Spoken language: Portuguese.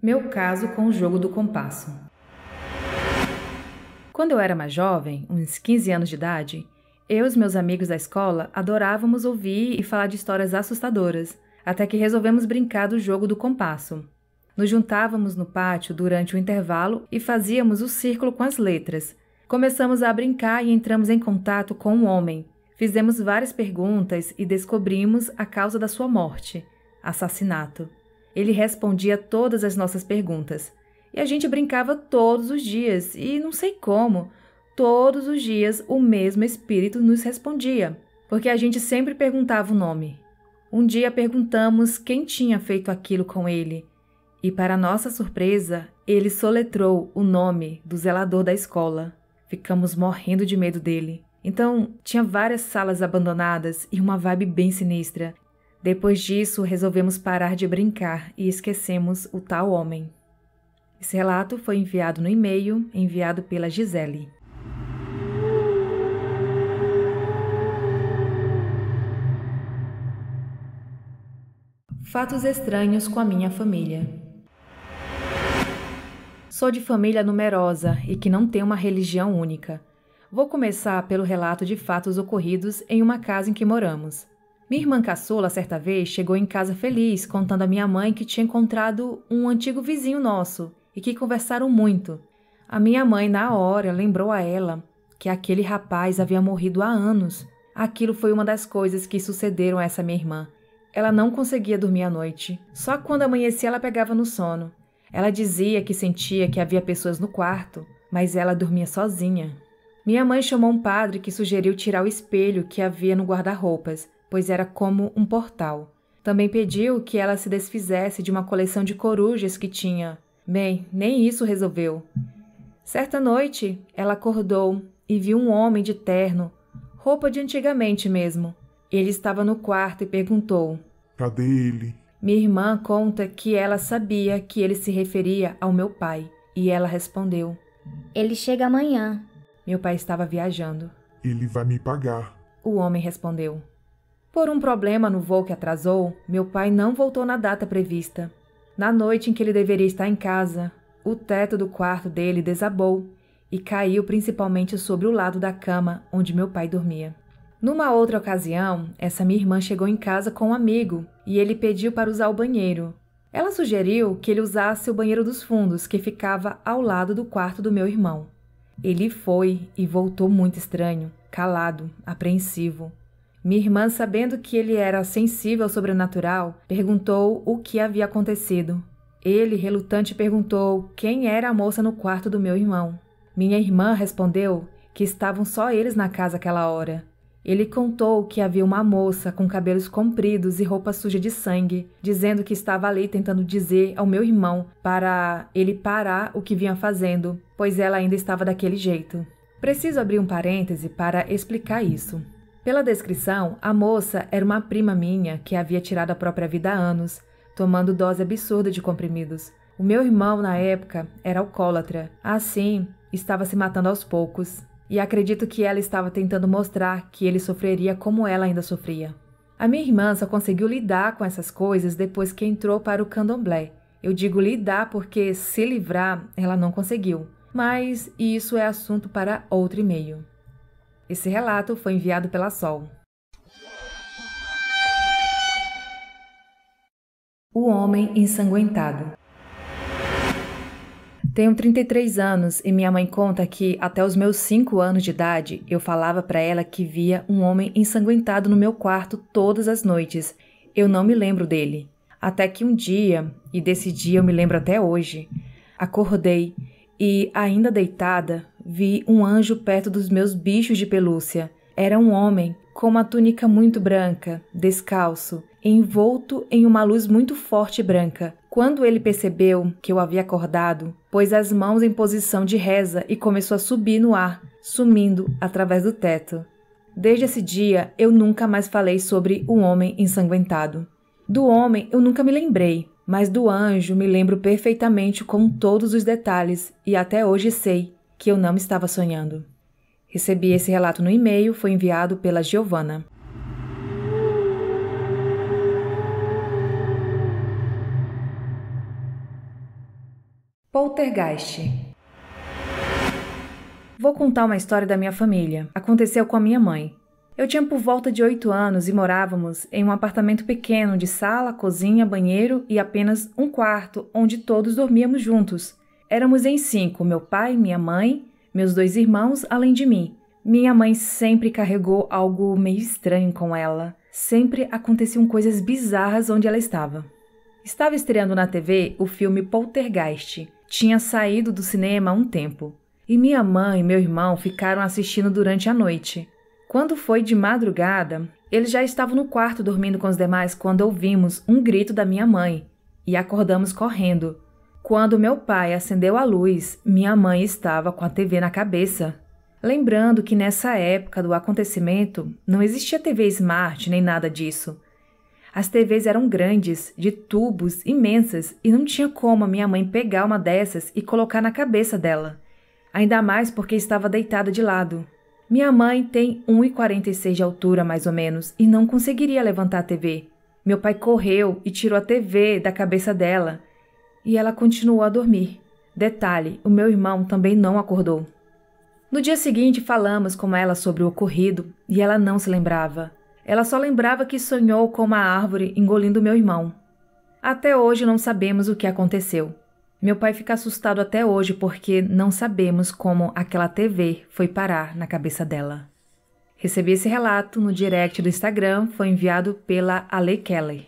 Meu caso com o jogo do compasso. Quando eu era mais jovem, uns 15 anos de idade, eu e os meus amigos da escola adorávamos ouvir e falar de histórias assustadoras, até que resolvemos brincar do jogo do compasso. Nos juntávamos no pátio durante o intervalo e fazíamos o círculo com as letras. Começamos a brincar e entramos em contato com um homem. Fizemos várias perguntas e descobrimos a causa da sua morte: assassinato. Ele respondia todas as nossas perguntas. E a gente brincava todos os dias, e não sei como, todos os dias o mesmo espírito nos respondia, porque a gente sempre perguntava o nome. Um dia perguntamos quem tinha feito aquilo com ele, e para nossa surpresa, ele soletrou o nome do zelador da escola. Ficamos morrendo de medo dele. Então, tinha várias salas abandonadas e uma vibe bem sinistra. Depois disso, resolvemos parar de brincar e esquecemos o tal homem. Esse relato foi enviado no e-mail enviado pela Gisele. Fatos estranhos com a minha família. Sou de família numerosa e que não tem uma religião única. Vou começar pelo relato de fatos ocorridos em uma casa em que moramos. Minha irmã caçula, certa vez, chegou em casa feliz, contando a minha mãe que tinha encontrado um antigo vizinho nosso e que conversaram muito. A minha mãe, na hora, lembrou a ela que aquele rapaz havia morrido há anos. Aquilo foi uma das coisas que sucederam a essa minha irmã. Ela não conseguia dormir à noite. Só quando amanhecia ela pegava no sono. Ela dizia que sentia que havia pessoas no quarto, mas ela dormia sozinha. Minha mãe chamou um padre que sugeriu tirar o espelho que havia no guarda-roupas, pois era como um portal. Também pediu que ela se desfizesse de uma coleção de corujas que tinha. Bem, nem isso resolveu. Certa noite, ela acordou e viu um homem de terno, roupa de antigamente mesmo. Ele estava no quarto e perguntou: Cadê ele? Minha irmã conta que ela sabia que ele se referia ao meu pai, e ela respondeu: Ele chega amanhã. Meu pai estava viajando. Ele vai me pagar. O homem respondeu. Por um problema no voo que atrasou, meu pai não voltou na data prevista. Na noite em que ele deveria estar em casa, o teto do quarto dele desabou e caiu principalmente sobre o lado da cama onde meu pai dormia. Numa outra ocasião, essa minha irmã chegou em casa com um amigo e ele pediu para usar o banheiro. Ela sugeriu que ele usasse o banheiro dos fundos que ficava ao lado do quarto do meu irmão. Ele foi e voltou muito estranho, calado, apreensivo. Minha irmã, sabendo que ele era sensível ao sobrenatural, perguntou o que havia acontecido. Ele, relutante, perguntou quem era a moça no quarto do meu irmão. Minha irmã respondeu que estavam só eles na casa aquela hora ele contou que havia uma moça com cabelos compridos e roupa suja de sangue, dizendo que estava ali tentando dizer ao meu irmão para ele parar o que vinha fazendo, pois ela ainda estava daquele jeito. Preciso abrir um parêntese para explicar isso. Pela descrição, a moça era uma prima minha que havia tirado a própria vida há anos, tomando dose absurda de comprimidos. O meu irmão, na época, era alcoólatra, assim, estava se matando aos poucos e acredito que ela estava tentando mostrar que ele sofreria como ela ainda sofria. A minha irmã só conseguiu lidar com essas coisas depois que entrou para o candomblé. Eu digo lidar porque se livrar ela não conseguiu, mas isso é assunto para outro e-mail. Esse relato foi enviado pela Sol. O homem ensanguentado. Tenho 33 anos e minha mãe conta que, até os meus 5 anos de idade, eu falava para ela que via um homem ensanguentado no meu quarto todas as noites. Eu não me lembro dele. Até que um dia, e desse dia eu me lembro até hoje, acordei e, ainda deitada, vi um anjo perto dos meus bichos de pelúcia. Era um homem com uma túnica muito branca, descalço, envolto em uma luz muito forte branca. Quando ele percebeu que eu havia acordado, pôs as mãos em posição de reza e começou a subir no ar, sumindo através do teto. Desde esse dia, eu nunca mais falei sobre o um homem ensanguentado. Do homem eu nunca me lembrei, mas do anjo me lembro perfeitamente com todos os detalhes e até hoje sei que eu não estava sonhando. Recebi esse relato no e-mail, foi enviado pela Giovana. Poltergeist. Vou contar uma história da minha família. Aconteceu com a minha mãe. Eu tinha por volta de 8 anos e morávamos em um apartamento pequeno de sala, cozinha, banheiro e apenas um quarto, onde todos dormíamos juntos. Éramos em cinco: meu pai, minha mãe, meus dois irmãos, além de mim. Minha mãe sempre carregou algo meio estranho com ela. Sempre aconteciam coisas bizarras onde ela estava. Estava estreando na TV o filme Poltergeist. Tinha saído do cinema há um tempo. E minha mãe e meu irmão ficaram assistindo durante a noite. Quando foi de madrugada, eles já estavam no quarto dormindo com os demais quando ouvimos um grito da minha mãe e acordamos correndo. Quando meu pai acendeu a luz, minha mãe estava com a TV na cabeça. Lembrando que nessa época do acontecimento não existia TV smart nem nada disso. As TVs eram grandes, de tubos imensas, e não tinha como a minha mãe pegar uma dessas e colocar na cabeça dela. Ainda mais porque estava deitada de lado. Minha mãe tem 1,46 de altura, mais ou menos, e não conseguiria levantar a TV. Meu pai correu e tirou a TV da cabeça dela, e ela continuou a dormir. Detalhe: o meu irmão também não acordou. No dia seguinte, falamos com ela sobre o ocorrido e ela não se lembrava. Ela só lembrava que sonhou com uma árvore engolindo meu irmão. Até hoje não sabemos o que aconteceu. Meu pai fica assustado até hoje porque não sabemos como aquela TV foi parar na cabeça dela. Recebi esse relato no direct do Instagram, foi enviado pela Ale Keller.